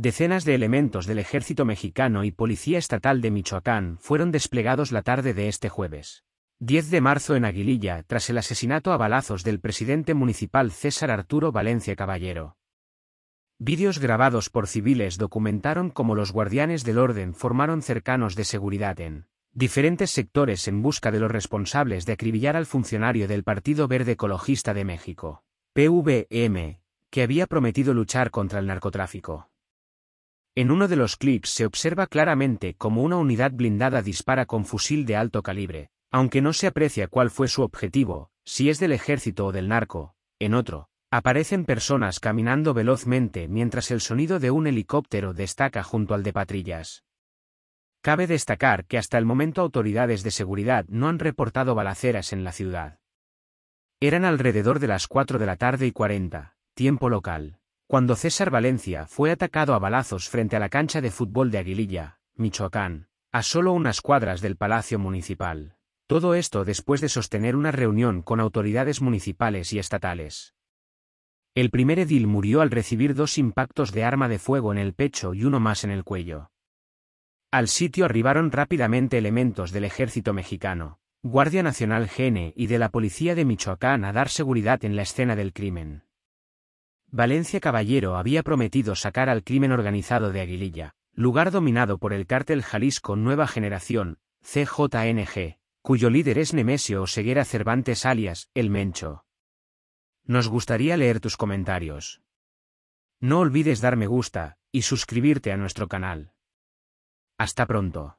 Decenas de elementos del ejército mexicano y policía estatal de Michoacán fueron desplegados la tarde de este jueves. 10 de marzo en Aguililla, tras el asesinato a balazos del presidente municipal César Arturo Valencia Caballero. Vídeos grabados por civiles documentaron cómo los guardianes del orden formaron cercanos de seguridad en diferentes sectores en busca de los responsables de acribillar al funcionario del Partido Verde Ecologista de México, PVM, que había prometido luchar contra el narcotráfico. En uno de los clips se observa claramente como una unidad blindada dispara con fusil de alto calibre, aunque no se aprecia cuál fue su objetivo, si es del ejército o del narco. En otro, aparecen personas caminando velozmente mientras el sonido de un helicóptero destaca junto al de patrillas. Cabe destacar que hasta el momento autoridades de seguridad no han reportado balaceras en la ciudad. Eran alrededor de las 4 de la tarde y 40, tiempo local. Cuando César Valencia fue atacado a balazos frente a la cancha de fútbol de Aguililla, Michoacán, a solo unas cuadras del Palacio Municipal. Todo esto después de sostener una reunión con autoridades municipales y estatales. El primer edil murió al recibir dos impactos de arma de fuego en el pecho y uno más en el cuello. Al sitio arribaron rápidamente elementos del ejército mexicano, Guardia Nacional Gene y de la Policía de Michoacán a dar seguridad en la escena del crimen. Valencia Caballero había prometido sacar al crimen organizado de Aguililla, lugar dominado por el cártel Jalisco Nueva Generación, CJNG, cuyo líder es Nemesio Seguera Cervantes alias, El Mencho. Nos gustaría leer tus comentarios. No olvides dar me gusta y suscribirte a nuestro canal. Hasta pronto.